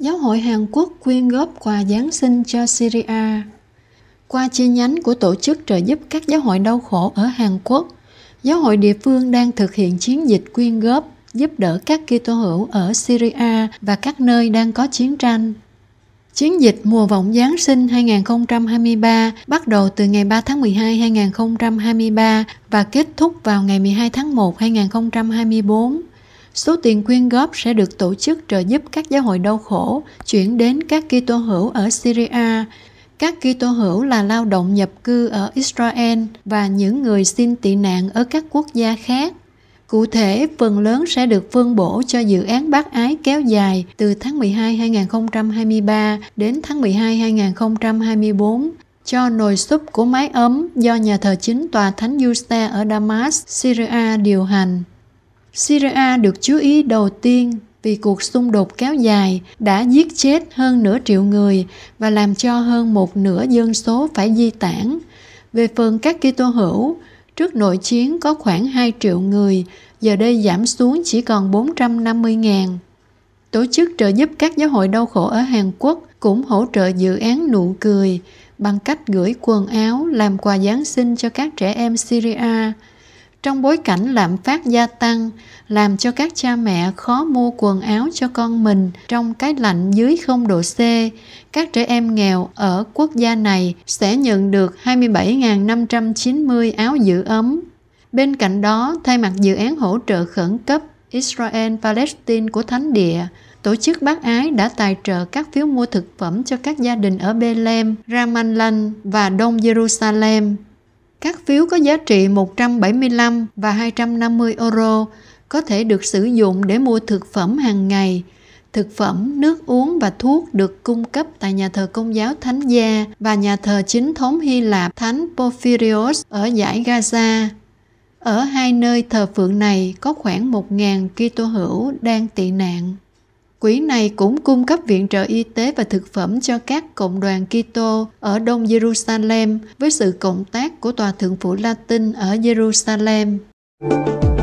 Giáo hội Hàn Quốc quyên góp quà Giáng sinh cho Syria. Qua chi nhánh của tổ chức trợ giúp các giáo hội đau khổ ở Hàn Quốc, giáo hội địa phương đang thực hiện chiến dịch quyên góp giúp đỡ các Kitô hữu ở Syria và các nơi đang có chiến tranh. Chiến dịch Mùa vọng Giáng sinh 2023 bắt đầu từ ngày 3 tháng 12 2023 và kết thúc vào ngày 12 tháng 1 2024. Số tiền quyên góp sẽ được tổ chức trợ giúp các giáo hội đau khổ chuyển đến các Kitô hữu ở Syria, các Kitô hữu là lao động nhập cư ở Israel và những người xin tị nạn ở các quốc gia khác. Cụ thể, phần lớn sẽ được phân bổ cho dự án bác ái kéo dài từ tháng 12 2023 đến tháng 12 2024 cho nồi súp của mái ấm do nhà thờ chính tòa Thánh Yuste ở Damas, Syria điều hành. Syria được chú ý đầu tiên vì cuộc xung đột kéo dài đã giết chết hơn nửa triệu người và làm cho hơn một nửa dân số phải di tản. Về phần các Kitô hữu, trước nội chiến có khoảng 2 triệu người, giờ đây giảm xuống chỉ còn 450.000. Tổ chức trợ giúp các giáo hội đau khổ ở Hàn Quốc cũng hỗ trợ dự án nụ cười bằng cách gửi quần áo làm quà Giáng sinh cho các trẻ em Syria trong bối cảnh lạm phát gia tăng làm cho các cha mẹ khó mua quần áo cho con mình trong cái lạnh dưới 0 độ C, các trẻ em nghèo ở quốc gia này sẽ nhận được 27.590 áo giữ ấm. Bên cạnh đó, thay mặt dự án hỗ trợ khẩn cấp Israel-Palestine của Thánh Địa, Tổ chức Bác Ái đã tài trợ các phiếu mua thực phẩm cho các gia đình ở Bethlehem, Ramallah và Đông Jerusalem. Các phiếu có giá trị 175 và 250 euro có thể được sử dụng để mua thực phẩm hàng ngày, thực phẩm, nước uống và thuốc được cung cấp tại nhà thờ Công giáo Thánh Gia và nhà thờ chính thống Hy Lạp Thánh Porphyrios ở giải Gaza. Ở hai nơi thờ phượng này có khoảng 1.000 Kitô hữu đang tị nạn. Quỹ này cũng cung cấp viện trợ y tế và thực phẩm cho các cộng đoàn Kitô ở Đông Jerusalem với sự cộng tác của Tòa Thượng phủ Latin ở Jerusalem. Thank